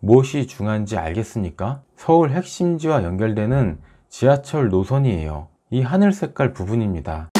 무엇이 중요한지 알겠습니까? 서울 핵심지와 연결되는 지하철 노선이에요. 이 하늘 색깔 부분입니다.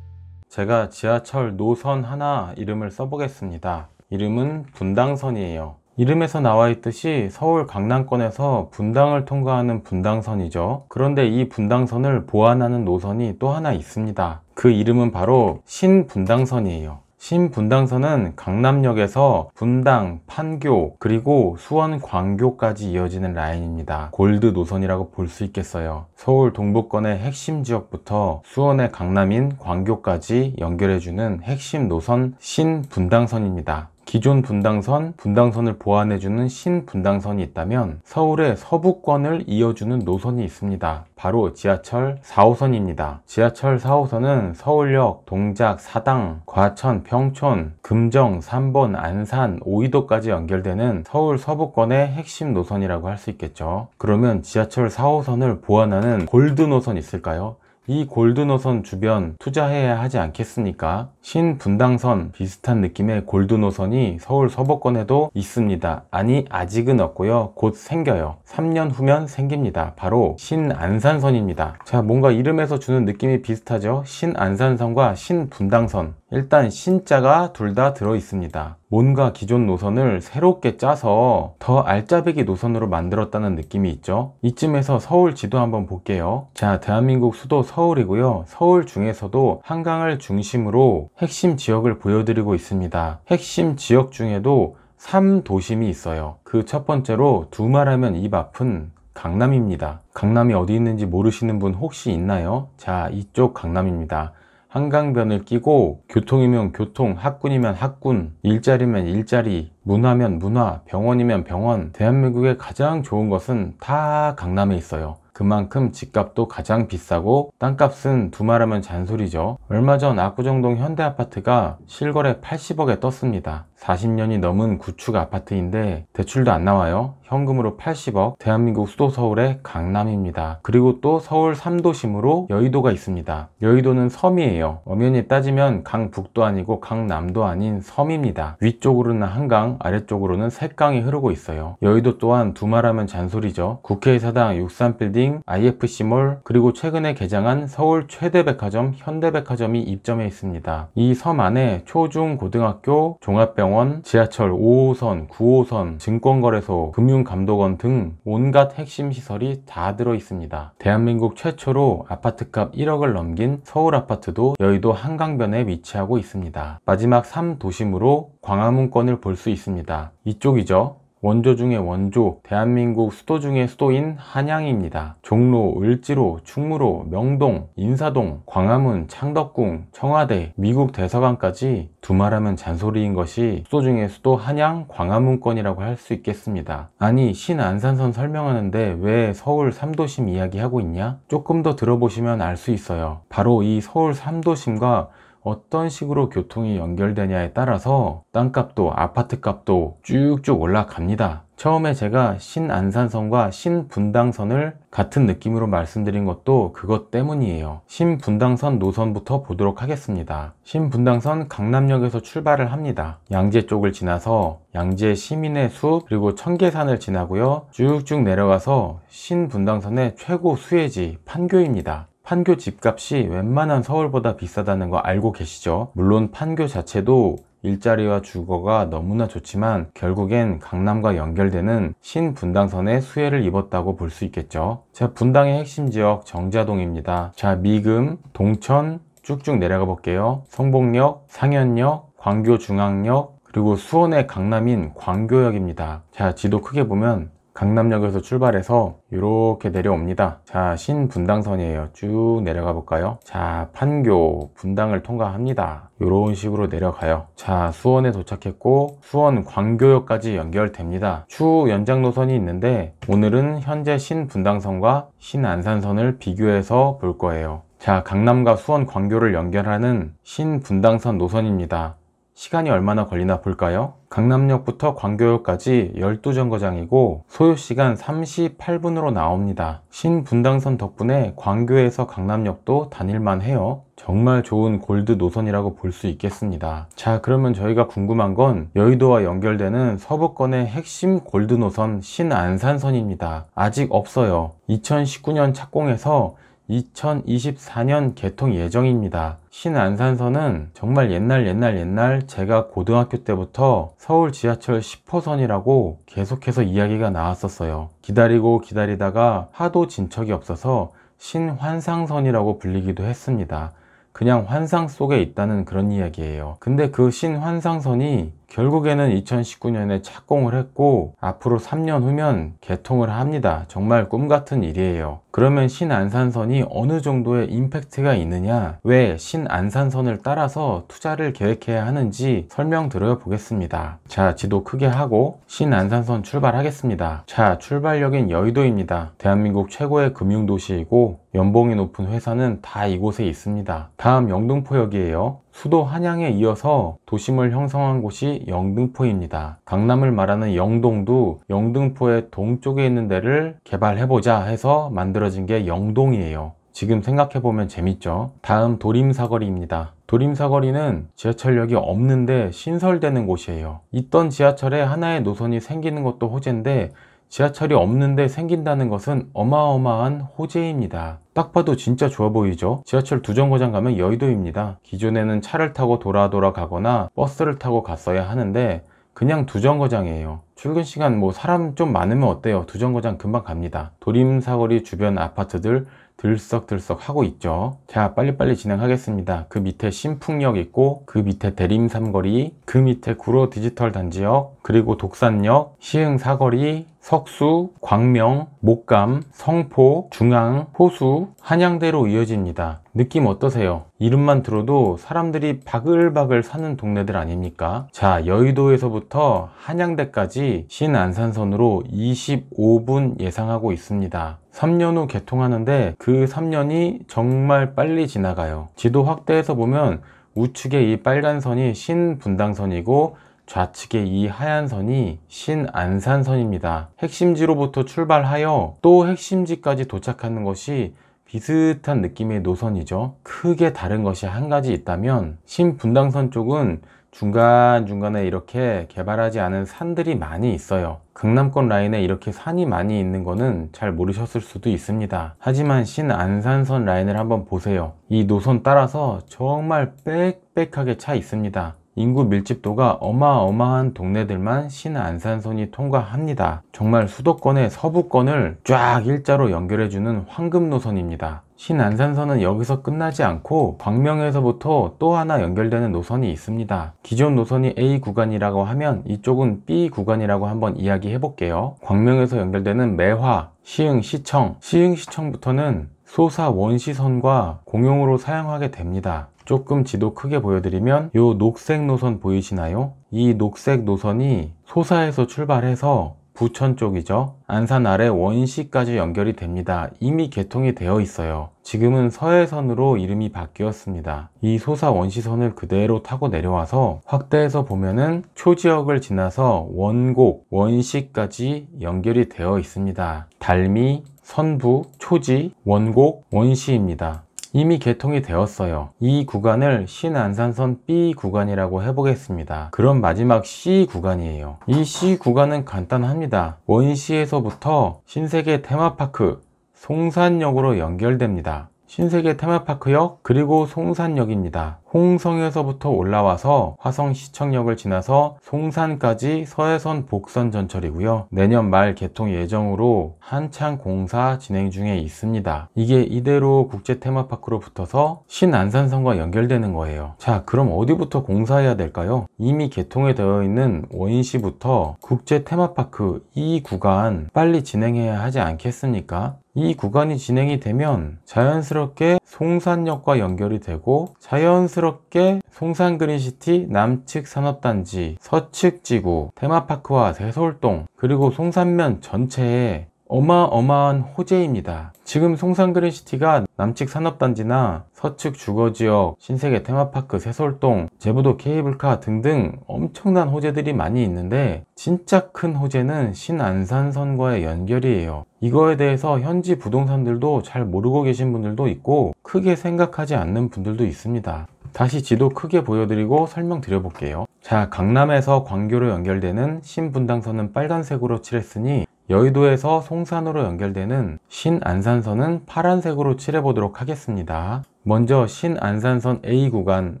제가 지하철 노선 하나 이름을 써보겠습니다. 이름은 분당선이에요. 이름에서 나와 있듯이 서울 강남권에서 분당을 통과하는 분당선이죠. 그런데 이 분당선을 보완하는 노선이 또 하나 있습니다. 그 이름은 바로 신분당선이에요. 신분당선은 강남역에서 분당, 판교, 그리고 수원 광교까지 이어지는 라인입니다. 골드 노선이라고 볼 수 있겠어요. 서울 동부권의 핵심 지역부터 수원의 강남인 광교까지 연결해주는 핵심 노선 신분당선입니다. 기존 분당선, 분당선을 보완해주는 신분당선이 있다면 서울의 서부권을 이어주는 노선이 있습니다. 바로 지하철 4호선입니다. 지하철 4호선은 서울역, 동작, 사당, 과천, 평촌, 금정, 삼번 안산, 오이도까지 연결되는 서울 서부권의 핵심 노선이라고 할 수 있겠죠. 그러면 지하철 4호선을 보완하는 골드 노선 있을까요? 이 골드노선 주변 투자해야 하지 않겠습니까? 신분당선 비슷한 느낌의 골드노선이 서울 서버권에도 있습니다. 아니 아직은 없고요. 곧 생겨요. 3년 후면 생깁니다. 바로 신안산선입니다. 자 뭔가 이름에서 주는 느낌이 비슷하죠? 신안산선과 신분당선 일단 신자가 둘 다 들어 있습니다. 뭔가 기존 노선을 새롭게 짜서 더 알짜배기 노선으로 만들었다는 느낌이 있죠? 이쯤에서 서울 지도 한번 볼게요. 자 대한민국 수도 서울이고요. 서울 중에서도 한강을 중심으로 핵심 지역을 보여드리고 있습니다. 핵심 지역 중에도 3도심이 있어요. 그 첫 번째로 두말하면 입 아픈 강남입니다. 강남이 어디 있는지 모르시는 분 혹시 있나요? 자, 이쪽 강남입니다. 한강변을 끼고 교통이면 교통, 학군이면 학군, 일자리면 일자리, 문화면 문화, 병원이면 병원. 대한민국의 가장 좋은 것은 다 강남에 있어요. 그만큼 집값도 가장 비싸고 땅값은 두말하면 잔소리죠. 얼마 전 압구정동 현대아파트가 실거래 80억에 떴습니다. 40년이 넘은 구축 아파트인데 대출도 안 나와요. 현금으로 80억, 대한민국 수도 서울의 강남입니다. 그리고 또 서울 3도심으로 여의도가 있습니다. 여의도는 섬이에요. 엄연히 따지면 강북도 아니고 강남도 아닌 섬입니다. 위쪽으로는 한강, 아래쪽으로는 샛강이 흐르고 있어요. 여의도 또한 두말하면 잔소리죠. 국회의사당 63빌딩, IFC몰, 그리고 최근에 개장한 서울 최대 백화점 현대백화점이 입점해 있습니다. 이 섬 안에 초, 중, 고등학교, 종합병원, 병원, 지하철 5호선, 9호선, 증권거래소, 금융감독원 등 온갖 핵심 시설이 다 들어 있습니다. 대한민국 최초로 아파트값 1억을 넘긴 서울 아파트도 여의도 한강변에 위치하고 있습니다. 마지막 3도심으로 광화문권을 볼 수 있습니다. 이쪽이죠. 원조 중의 원조, 대한민국 수도 중의 수도인 한양입니다. 종로, 을지로, 충무로, 명동, 인사동, 광화문, 창덕궁, 청와대, 미국 대사관까지 두말하면 잔소리인 것이 수도 중의 수도 한양, 광화문권이라고 할 수 있겠습니다. 아니 신안산선 설명하는데 왜 서울 3도심 이야기하고 있냐? 조금 더 들어보시면 알 수 있어요. 바로 이 서울 3도심과 어떤 식으로 교통이 연결되냐에 따라서 땅값도 아파트값도 쭉쭉 올라갑니다. 처음에 제가 신안산선과 신분당선을 같은 느낌으로 말씀드린 것도 그것 때문이에요. 신분당선 노선부터 보도록 하겠습니다. 신분당선 강남역에서 출발을 합니다. 양재 쪽을 지나서 양재 시민의 숲 그리고 청계산을 지나고요. 쭉쭉 내려가서 신분당선의 최고 수혜지 판교입니다. 판교 집값이 웬만한 서울보다 비싸다는 거 알고 계시죠? 물론 판교 자체도 일자리와 주거가 너무나 좋지만 결국엔 강남과 연결되는 신분당선의 수혜를 입었다고 볼 수 있겠죠. 자, 분당의 핵심 지역 정자동입니다. 자, 미금, 동천 쭉쭉 내려가 볼게요. 성북역, 상현역, 광교중앙역, 그리고 수원의 강남인 광교역입니다. 자, 지도 크게 보면 강남역에서 출발해서 이렇게 내려옵니다 자 신분당선이에요 쭉 내려가 볼까요 자 판교 분당을 통과합니다 이런 식으로 내려가요 자 수원에 도착했고 수원 광교역까지 연결됩니다 추후 연장 노선이 있는데 오늘은 현재 신분당선과 신안산선을 비교해서 볼 거예요 자 강남과 수원 광교를 연결하는 신분당선 노선입니다 시간이 얼마나 걸리나 볼까요? 강남역부터 광교역까지 12정거장이고 소요시간 38분으로 나옵니다. 신분당선 덕분에 광교에서 강남역도 다닐만 해요. 정말 좋은 골드 노선이라고 볼 수 있겠습니다. 자 그러면 저희가 궁금한 건 여의도와 연결되는 서부권의 핵심 골드 노선 신안산선입니다. 아직 없어요. 2019년 착공해서 2024년 개통 예정입니다. 신안산선은 정말 옛날 옛날 옛날 제가 고등학교 때부터 서울 지하철 10호선이라고 계속해서 이야기가 나왔었어요. 기다리고 기다리다가 하도 진척이 없어서 신환상선이라고 불리기도 했습니다. 그냥 환상 속에 있다는 그런 이야기예요. 근데 그 신환상선이 결국에는 2019년에 착공을 했고 앞으로 3년 후면 개통을 합니다. 정말 꿈같은 일이에요. 그러면 신안산선이 어느 정도의 임팩트가 있느냐 왜 신안산선을 따라서 투자를 계획해야 하는지 설명 들어보겠습니다. 자 지도 크게 하고 신안산선 출발하겠습니다. 자 출발역인 여의도입니다. 대한민국 최고의 금융도시이고 연봉이 높은 회사는 다 이곳에 있습니다. 다음 영등포역이에요. 수도 한양에 이어서 도심을 형성한 곳이 영등포입니다. 강남을 말하는 영동도 영등포의 동쪽에 있는 데를 개발해보자 해서 만들어진 게 영동이에요. 지금 생각해보면 재밌죠? 다음 도림사거리입니다. 도림사거리는 지하철역이 없는데 신설되는 곳이에요. 있던 지하철에 하나의 노선이 생기는 것도 호재인데 지하철이 없는데 생긴다는 것은 어마어마한 호재입니다. 딱 봐도 진짜 좋아 보이죠? 지하철 두 정거장 가면 여의도입니다. 기존에는 차를 타고 돌아 돌아 가거나 버스를 타고 갔어야 하는데 그냥 두 정거장이에요. 출근 시간 뭐 사람 좀 많으면 어때요? 두 정거장 금방 갑니다. 도림사거리 주변 아파트들 들썩들썩 하고 있죠 자 빨리빨리 진행하겠습니다 그 밑에 신풍역 있고 그 밑에 대림삼거리 그 밑에 구로 디지털 단지역 그리고 독산역 시흥사거리 석수, 광명, 목감, 성포, 중앙, 호수, 한양대로 이어집니다. 느낌 어떠세요? 이름만 들어도 사람들이 바글바글 사는 동네들 아닙니까? 자, 여의도에서부터 한양대까지 신안산선으로 25분 예상하고 있습니다. 3년 후 개통하는데 그 3년이 정말 빨리 지나가요. 지도 확대해서 보면 우측에 이 빨간 선이 신분당선이고 좌측에이 하얀 선이 신안산선입니다. 핵심지로부터 출발하여 또 핵심지까지 도착하는 것이 비슷한 느낌의 노선이죠. 크게 다른 것이 한 가지 있다면 신분당선 쪽은 중간중간에 이렇게 개발하지 않은 산들이 많이 있어요. 강남권 라인에 이렇게 산이 많이 있는 거는 잘 모르셨을 수도 있습니다. 하지만 신안산선 라인을 한번 보세요. 이 노선 따라서 정말 빽빽하게 차 있습니다. 인구 밀집도가 어마어마한 동네들만 신안산선이 통과합니다. 정말 수도권의 서부권을 쫙 일자로 연결해주는 황금 노선입니다. 신안산선은 여기서 끝나지 않고 광명에서부터 또 하나 연결되는 노선이 있습니다. 기존 노선이 A 구간이라고 하면 이쪽은 B 구간이라고 한번 이야기해 볼게요. 광명에서 연결되는 매화, 시흥시청, 시흥시청부터는 소사 원시선과 공용으로 사용하게 됩니다. 조금 지도 크게 보여드리면 이 녹색 노선 보이시나요? 이 녹색 노선이 소사에서 출발해서 부천 쪽이죠. 안산 아래 원시까지 연결이 됩니다. 이미 개통이 되어 있어요. 지금은 서해선으로 이름이 바뀌었습니다. 이 소사 원시선을 그대로 타고 내려와서 확대해서 보면은 초지역을 지나서 원곡, 원시까지 연결이 되어 있습니다. 달미, 선부, 초지, 원곡, 원시입니다. 이미 개통이 되었어요. 이 구간을 신안산선 B 구간이라고 해보겠습니다. 그럼 마지막 C 구간이에요. 이 C 구간은 간단합니다. 원시에서부터 신세계 테마파크 송산역으로 연결됩니다. 신세계 테마파크역 그리고 송산역입니다. 홍성에서부터 올라와서 화성 시청역을 지나서 송산까지 서해선 복선 전철이고요. 내년 말 개통 예정으로 한창 공사 진행 중에 있습니다. 이게 이대로 국제 테마파크로 붙어서 신안산성과 연결되는 거예요. 자, 그럼 어디부터 공사해야 될까요? 이미 개통이 되어 있는 원시부터 국제 테마파크 이 구간 빨리 진행해야 하지 않겠습니까? 이 구간이 진행이 되면 자연스럽게 송산역과 연결이 되고 자연스럽게 새삼스럽게 송산그린시티 남측 산업단지, 서측 지구, 테마파크와 대솔동, 그리고 송산면 전체에 어마어마한 호재입니다. 지금 송산그린시티가 남측 산업단지나 서측 주거지역, 신세계 테마파크 새솔동, 제부도 케이블카 등등 엄청난 호재들이 많이 있는데 진짜 큰 호재는 신안산선과의 연결이에요. 이거에 대해서 현지 부동산들도 잘 모르고 계신 분들도 있고 크게 생각하지 않는 분들도 있습니다. 다시 지도 크게 보여드리고 설명드려 볼게요 자 강남에서 광교로 연결되는 신분당선은 빨간색으로 칠했으니 여의도에서 송산으로 연결되는 신안산선은 파란색으로 칠해보도록 하겠습니다 먼저 신안산선 A 구간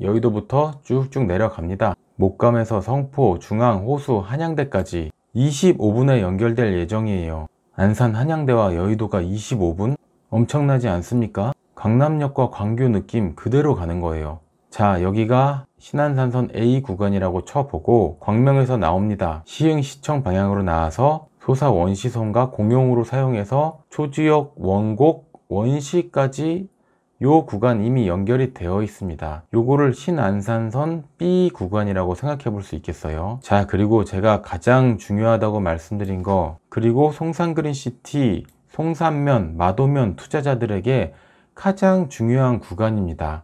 여의도부터 쭉쭉 내려갑니다 목감에서 성포, 중앙, 호수, 한양대까지 25분에 연결될 예정이에요 안산 한양대와 여의도가 25분? 엄청나지 않습니까? 강남역과 광교 느낌 그대로 가는 거예요 자 여기가 신안산선 A 구간이라고 쳐보고 광명에서 나옵니다. 시흥시청 방향으로 나와서 소사 원시선과 공용으로 사용해서 초지역 원곡 원시까지 요 구간 이미 연결이 되어 있습니다 요거를 신안산선 B 구간이라고 생각해 볼 수 있겠어요 자 그리고 제가 가장 중요하다고 말씀드린 거 그리고 송산그린시티 송산면 마도면 투자자들에게 가장 중요한 구간입니다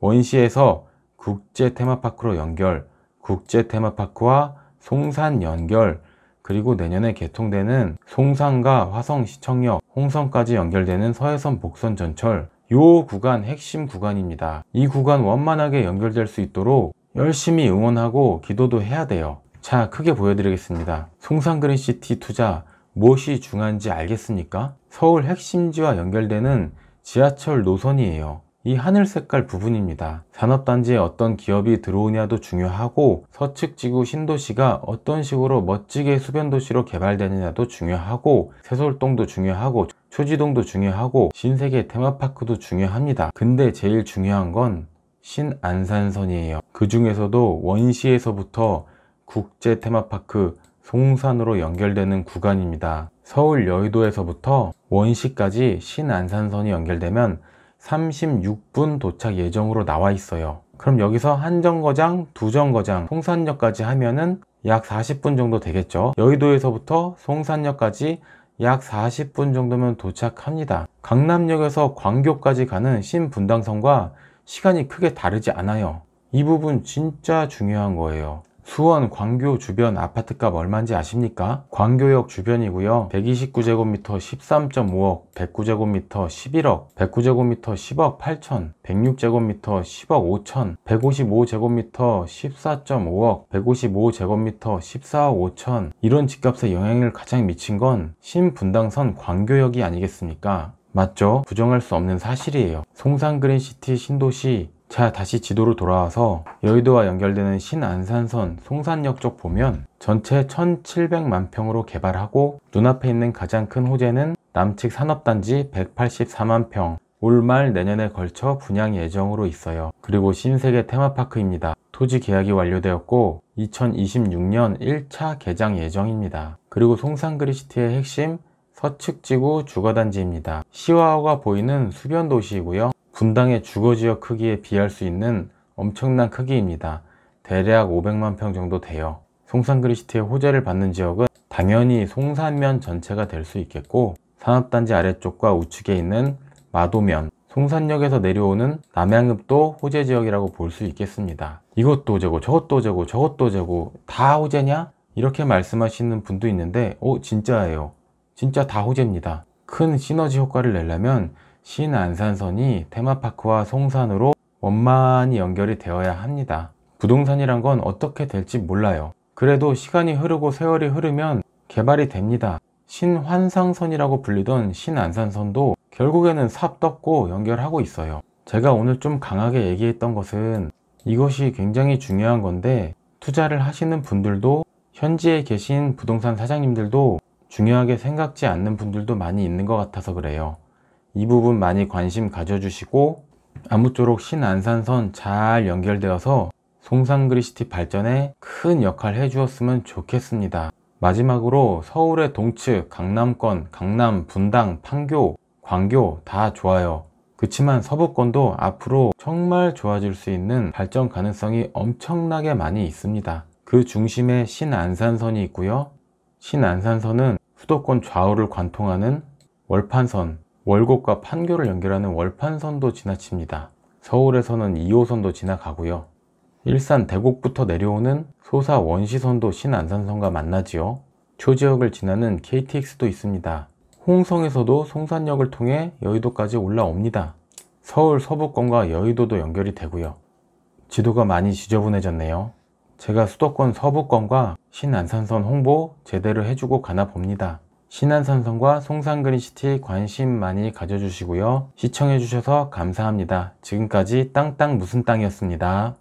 원시에서 국제 테마파크로 연결, 국제 테마파크와 송산 연결, 그리고 내년에 개통되는 송산과 화성 시청역, 홍성까지 연결되는 서해선 복선 전철, 요 구간 핵심 구간입니다. 이 구간 원만하게 연결될 수 있도록 열심히 응원하고 기도도 해야 돼요. 자, 크게 보여드리겠습니다. 송산 그린시티 투자 무엇이 중요한지 알겠습니까? 서울 핵심지와 연결되는 지하철 노선이에요. 이 하늘 색깔 부분입니다. 산업단지에 어떤 기업이 들어오냐도 중요하고 서측지구 신도시가 어떤 식으로 멋지게 수변도시로 개발되느냐도 중요하고 새솔동도 중요하고 초지동도 중요하고 신세계 테마파크도 중요합니다. 근데 제일 중요한 건 신안산선이에요. 그 중에서도 원시에서부터 국제 테마파크 송산으로 연결되는 구간입니다. 서울 여의도에서부터 원시까지 신안산선이 연결되면 36분 도착 예정으로 나와 있어요 그럼 여기서 한 정거장, 두 정거장, 송산역까지 하면은 약 40분 정도 되겠죠 여의도에서부터 송산역까지 약 40분 정도면 도착합니다 강남역에서 광교까지 가는 신분당선과 시간이 크게 다르지 않아요 이 부분 진짜 중요한 거예요 수원 광교 주변 아파트값 얼마인지 아십니까? 광교역 주변이고요. 129제곱미터 13.5억, 109제곱미터 11억, 109제곱미터 10억 8천, 106제곱미터 10억 5천, 155제곱미터 14.5억, 155제곱미터 14억 5천 이런 집값에 영향을 가장 미친 건 신분당선 광교역이 아니겠습니까? 맞죠? 부정할 수 없는 사실이에요. 송산그린시티 신도시 자 다시 지도로 돌아와서 여의도와 연결되는 신안산선 송산역 쪽 보면 전체 1700만 평으로 개발하고 눈앞에 있는 가장 큰 호재는 남측 산업단지 184만 평 올 말 내년에 걸쳐 분양 예정으로 있어요 그리고 신세계 테마파크입니다 토지 계약이 완료되었고 2026년 1차 개장 예정입니다 그리고 송산그리시티의 핵심 서측지구 주거단지입니다 시와호가 보이는 수변도시이고요 분당의 주거지역 크기에 비할 수 있는 엄청난 크기입니다. 대략 500만 평 정도 돼요. 송산그리시티의 호재를 받는 지역은 당연히 송산면 전체가 될 수 있겠고 산업단지 아래쪽과 우측에 있는 마도면, 송산역에서 내려오는 남양읍도 호재 지역이라고 볼 수 있겠습니다. 이것도 재고 저것도 재고 저것도 재고 다 호재냐? 이렇게 말씀하시는 분도 있는데 오 어, 진짜예요. 진짜 다 호재입니다. 큰 시너지 효과를 내려면 신안산선이 테마파크와 송산으로 원만히 연결이 되어야 합니다. 부동산이란 건 어떻게 될지 몰라요. 그래도 시간이 흐르고 세월이 흐르면 개발이 됩니다. 신환상선이라고 불리던 신안산선도 결국에는 삽떴고 연결하고 있어요. 제가 오늘 좀 강하게 얘기했던 것은 이것이 굉장히 중요한 건데 투자를 하시는 분들도 현지에 계신 부동산 사장님들도 중요하게 생각지 않는 분들도 많이 있는 것 같아서 그래요. 이 부분 많이 관심 가져주시고 아무쪼록 신안산선 잘 연결되어서 송산그리시티 발전에 큰 역할 해주었으면 좋겠습니다. 마지막으로 서울의 동측, 강남권, 강남, 분당, 판교, 광교 다 좋아요. 그치만 서부권도 앞으로 정말 좋아질 수 있는 발전 가능성이 엄청나게 많이 있습니다. 그 중심에 신안산선이 있고요. 신안산선은 수도권 좌우를 관통하는 월판선, 월곡과 판교를 연결하는 월판선도 지나칩니다. 서울에서는 2호선도 지나가고요. 일산 대곡부터 내려오는 소사 원시선도 신안산선과 만나지요. 초지역을 지나는 KTX도 있습니다. 홍성에서도 송산역을 통해 여의도까지 올라옵니다. 서울 서부권과 여의도도 연결이 되고요. 지도가 많이 지저분해졌네요. 제가 수도권 서부권과 신안산선 홍보 제대로 해주고 가나 봅니다. 신한삼성과 송산그린시티 관심 많이 가져주시고요. 시청해주셔서 감사합니다. 지금까지 땅땅 무슨 땅이었습니다.